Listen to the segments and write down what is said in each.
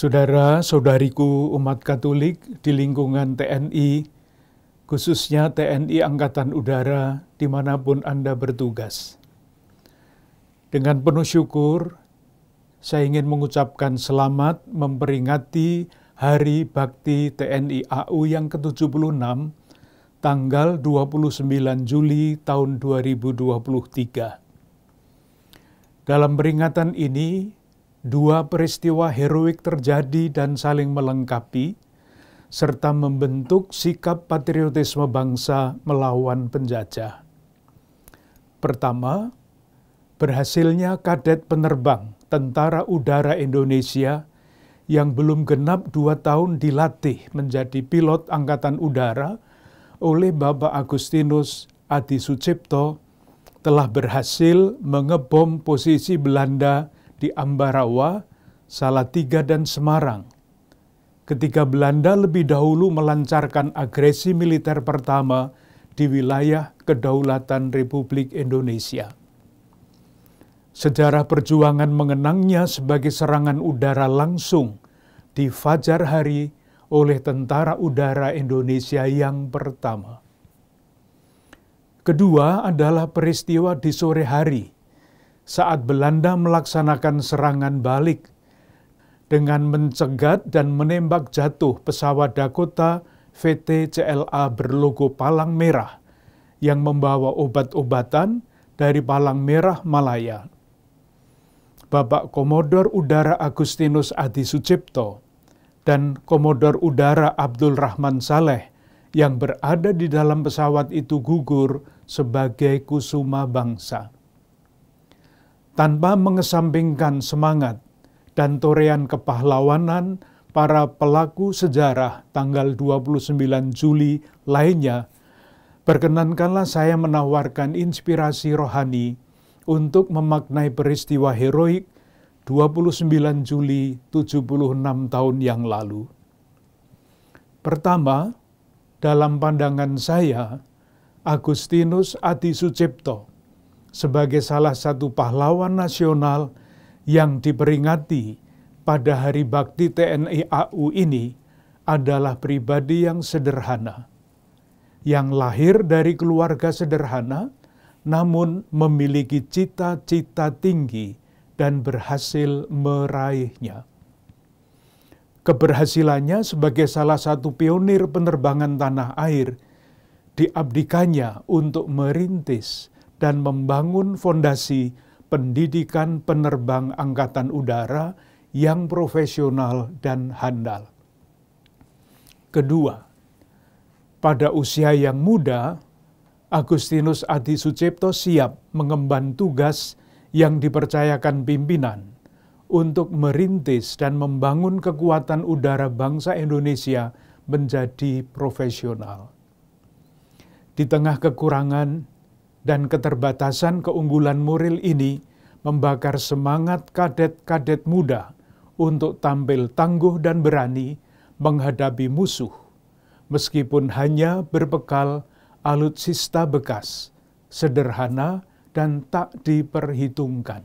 Saudara-saudariku umat Katolik di lingkungan TNI, khususnya TNI Angkatan Udara, dimanapun Anda bertugas. Dengan penuh syukur, saya ingin mengucapkan selamat memperingati Hari Bakti TNI AU yang ke-76, tanggal 29 Juli tahun 2023. Dalam peringatan ini, dua peristiwa heroik terjadi dan saling melengkapi, serta membentuk sikap patriotisme bangsa melawan penjajah. Pertama, berhasilnya kadet penerbang Tentara Udara Indonesia yang belum genap dua tahun dilatih menjadi pilot Angkatan Udara oleh Bapak Agustinus Adi Sucipto telah berhasil mengebom posisi Belanda di Ambarawa, Salatiga, dan Semarang. Ketika Belanda lebih dahulu melancarkan agresi militer pertama di wilayah kedaulatan Republik Indonesia. Sejarah perjuangan mengenangnya sebagai serangan udara langsung di fajar hari oleh tentara udara Indonesia yang pertama. Kedua adalah peristiwa di sore hari saat Belanda melaksanakan serangan balik dengan mencegat dan menembak jatuh pesawat Dakota VT berlogo Palang Merah yang membawa obat-obatan dari Palang Merah Malaya. Bapak Komodor Udara Agustinus Adi Sucipto dan Komodor Udara Abdul Rahman Saleh yang berada di dalam pesawat itu gugur sebagai kusuma bangsa tanpa mengesampingkan semangat dan torehan kepahlawanan para pelaku sejarah tanggal 29 Juli lainnya, perkenankanlah saya menawarkan inspirasi rohani untuk memaknai peristiwa heroik 29 Juli 76 tahun yang lalu. Pertama, dalam pandangan saya, Agustinus Adi Sucipto sebagai salah satu pahlawan nasional yang diperingati pada Hari Bakti TNI AU ini adalah pribadi yang sederhana, yang lahir dari keluarga sederhana namun memiliki cita-cita tinggi dan berhasil meraihnya. Keberhasilannya sebagai salah satu pionir penerbangan tanah air diabdikannya untuk merintis dan membangun fondasi pendidikan penerbang angkatan udara yang profesional dan handal. Kedua, pada usia yang muda, Agustinus Adi Sucipto siap mengemban tugas yang dipercayakan pimpinan untuk merintis dan membangun kekuatan udara bangsa Indonesia menjadi profesional. Di tengah kekurangan dan keterbatasan keunggulan Muril ini membakar semangat kadet-kadet muda untuk tampil tangguh dan berani menghadapi musuh, meskipun hanya berbekal alutsista bekas, sederhana, dan tak diperhitungkan.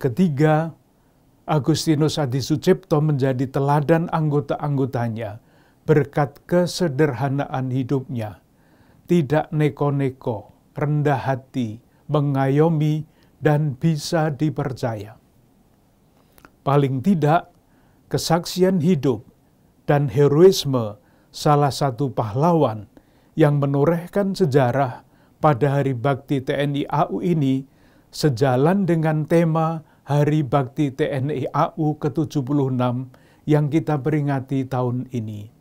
Ketiga, Agustinus Adi Sucipto menjadi teladan anggota-anggotanya berkat kesederhanaan hidupnya tidak neko-neko, rendah hati, mengayomi, dan bisa dipercaya. Paling tidak, kesaksian hidup dan heroisme salah satu pahlawan yang menorehkan sejarah pada Hari Bakti TNI AU ini sejalan dengan tema Hari Bakti TNI AU ke-76 yang kita peringati tahun ini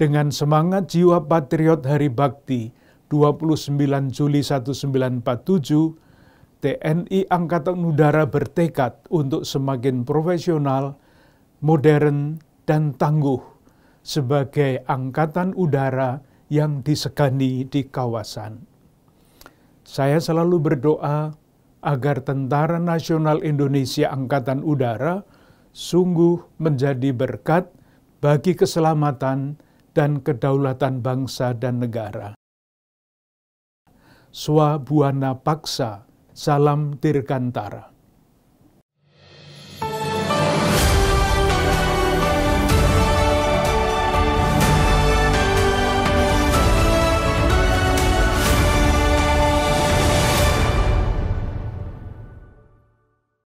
dengan semangat jiwa patriot hari bakti 29 Juli 1947, TNI Angkatan Udara bertekad untuk semakin profesional, modern, dan tangguh sebagai angkatan udara yang disegani di kawasan. Saya selalu berdoa agar Tentara Nasional Indonesia Angkatan Udara sungguh menjadi berkat bagi keselamatan dan kedaulatan bangsa dan negara. Swabuana Paksa, Salam Tirkantara.